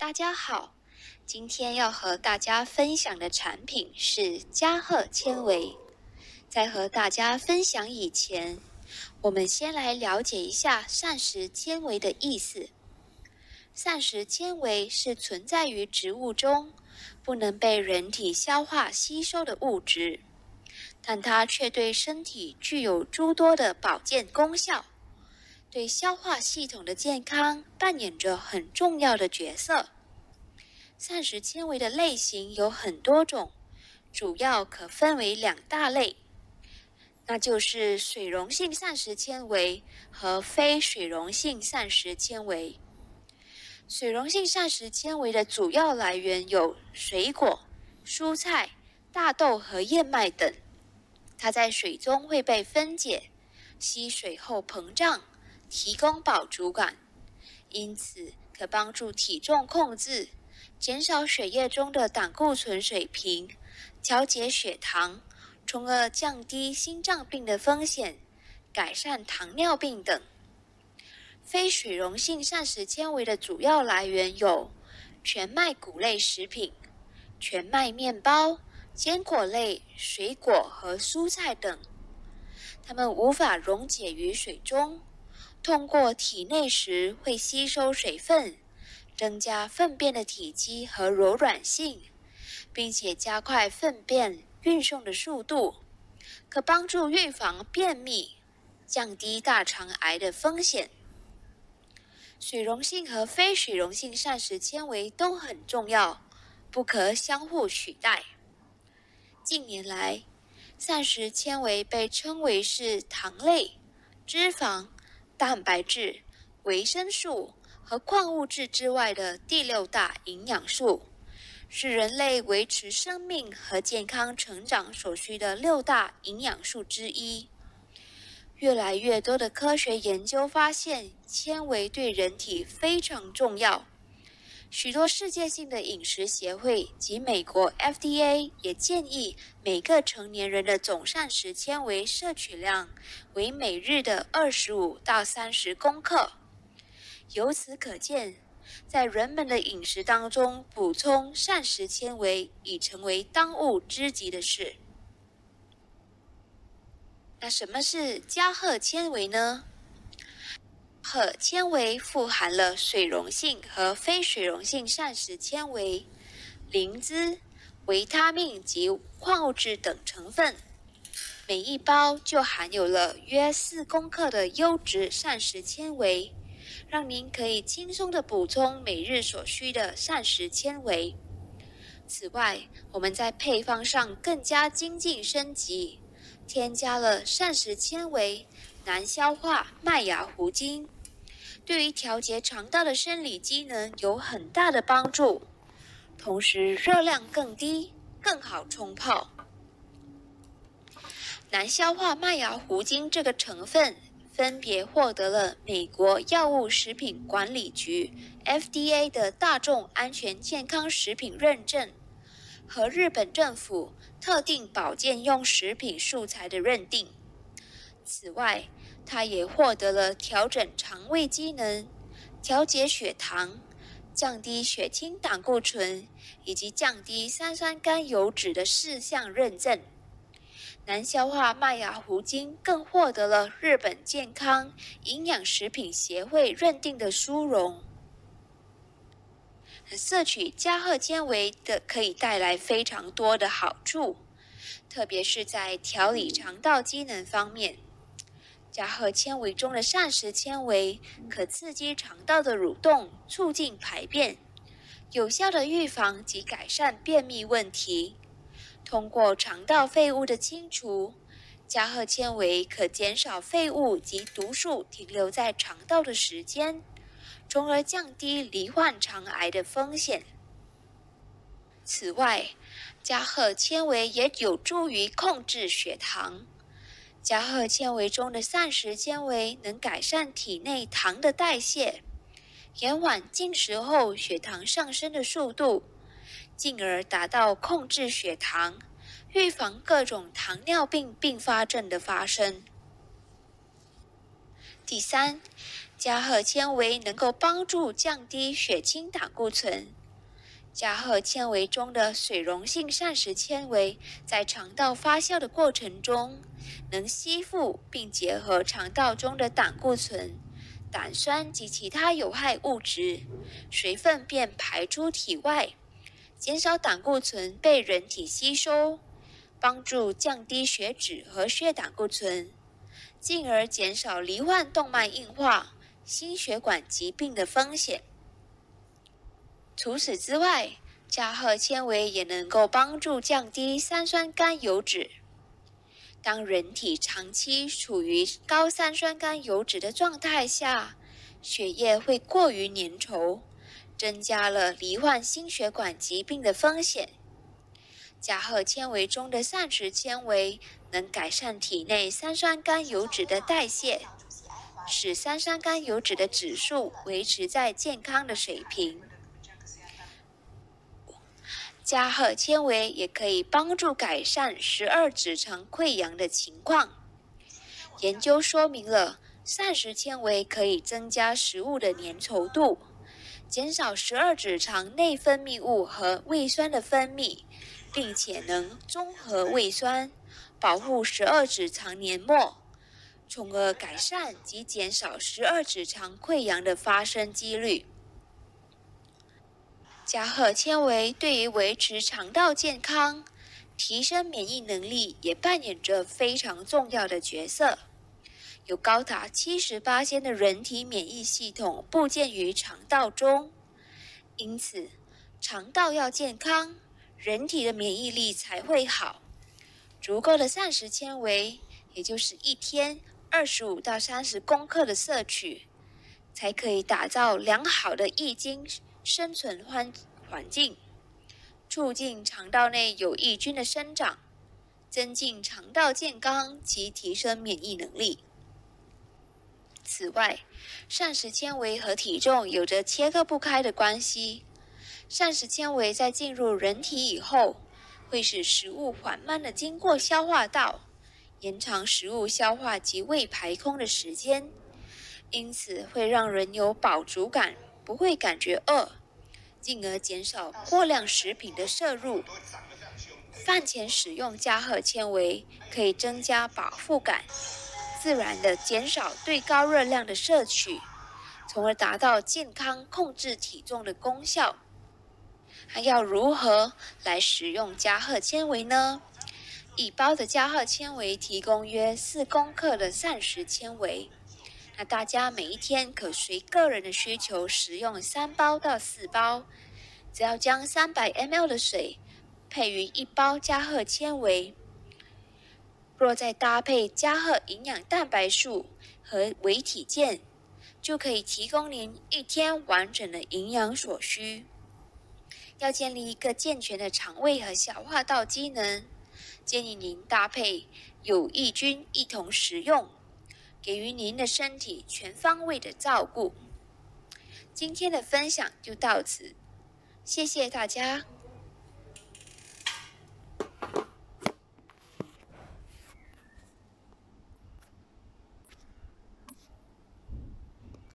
大家好，今天要和大家分享的产品是嘉贺纤维。在和大家分享以前，我们先来了解一下膳食纤维的意思。膳食纤维是存在于植物中，不能被人体消化吸收的物质，但它却对身体具有诸多的保健功效。对消化系统的健康扮演着很重要的角色。膳食纤维的类型有很多种，主要可分为两大类，那就是水溶性膳食纤维和非水溶性膳食纤维。水溶性膳食纤维的主要来源有水果、蔬菜、大豆和燕麦等，它在水中会被分解，吸水后膨胀。提供饱足感，因此可帮助体重控制，减少血液中的胆固醇水平，调节血糖，从而降低心脏病的风险，改善糖尿病等。非水溶性膳食纤维的主要来源有全麦谷类食品、全麦面包、坚果类、水果和蔬菜等，它们无法溶解于水中。通过体内时会吸收水分，增加粪便的体积和柔软性，并且加快粪便运送的速度，可帮助预防便秘，降低大肠癌的风险。水溶性和非水溶性膳食纤维都很重要，不可相互取代。近年来，膳食纤维被称为是糖类、脂肪。蛋白质、维生素和矿物质之外的第六大营养素，是人类维持生命和健康成长所需的六大营养素之一。越来越多的科学研究发现，纤维对人体非常重要。许多世界性的饮食协会及美国 FDA 也建议，每个成年人的总膳食纤维摄取量为每日的二十五到三十公克。由此可见，在人们的饮食当中补充膳食纤维已成为当务之急的事。那什么是加贺纤维呢？可纤维富含了水溶性和非水溶性膳食纤维、磷脂、维他命及矿物质等成分。每一包就含有了约四克的优质膳食纤维，让您可以轻松的补充每日所需的膳食纤维。此外，我们在配方上更加精进升级，添加了膳食纤维、难消化麦芽糊精。对于调节肠道的生理机能有很大的帮助，同时热量更低，更好冲泡。难消化麦芽糊精这个成分分别获得了美国药物食品管理局 （FDA） 的大众安全健康食品认证和日本政府特定保健用食品素材的认定。此外，它也获得了调整肠胃机能、调节血糖、降低血清胆固醇以及降低三酸甘油脂的四项认证。难消化麦芽糊精更获得了日本健康营养食品协会认定的殊荣。摄取加贺纤维的可以带来非常多的好处，特别是在调理肠道机能方面。加贺纤维中的膳食纤维可刺激肠道的蠕动，促进排便，有效地预防及改善便秘问题。通过肠道废物的清除，加贺纤维可减少废物及毒素停留在肠道的时间，从而降低罹患肠癌的风险。此外，加贺纤维也有助于控制血糖。加贺纤维中的膳食纤维能改善体内糖的代谢，延缓进食后血糖上升的速度，进而达到控制血糖、预防各种糖尿病并发症的发生。第三，加贺纤维能够帮助降低血清胆固醇。加贺纤维中的水溶性膳食纤维，在肠道发酵的过程中，能吸附并结合肠道中的胆固醇、胆酸及其他有害物质，水分便排出体外，减少胆固醇被人体吸收，帮助降低血脂和血胆固醇，进而减少罹患动脉硬化、心血管疾病的风险。除此之外，加贺纤维也能够帮助降低三酸甘油脂。当人体长期处于高三酸甘油脂的状态下，血液会过于粘稠，增加了罹患心血管疾病的风险。加贺纤维中的膳食纤维能改善体内三酸甘油脂的代谢，使三酸甘油脂的指数维持在健康的水平。加贺纤维也可以帮助改善十二指肠溃疡的情况。研究说明了膳食纤维可以增加食物的粘稠度，减少十二指肠内分泌物和胃酸的分泌，并且能中和胃酸，保护十二指肠黏膜，从而改善及减少十二指肠溃疡的发生几率。加贺纤维对于维持肠道健康、提升免疫能力也扮演着非常重要的角色。有高达七十八千的人体免疫系统部件于肠道中，因此肠道要健康，人体的免疫力才会好。足够的膳食纤维，也就是一天二十五到三十公克的摄取，才可以打造良好的易经。生存环环境，促进肠道内有益菌的生长，增进肠道健康及提升免疫能力。此外，膳食纤维和体重有着切割不开的关系。膳食纤维在进入人体以后，会使食物缓慢的经过消化道，延长食物消化及胃排空的时间，因此会让人有饱足感，不会感觉饿。进而减少过量食品的摄入。饭前使用加贺纤维可以增加饱腹感，自然的减少对高热量的摄取，从而达到健康控制体重的功效。还要如何来使用加贺纤维呢？一包的加贺纤维提供约四公克的膳食纤维。那大家每一天可随个人的需求食用三包到四包，只要将三百 mL 的水配于一包加贺纤维，若再搭配加贺营养蛋白素和维体健，就可以提供您一天完整的营养所需。要建立一个健全的肠胃和消化道机能，建议您搭配有益菌一同食用。给予您的身体全方位的照顾。今天的分享就到此，谢谢大家。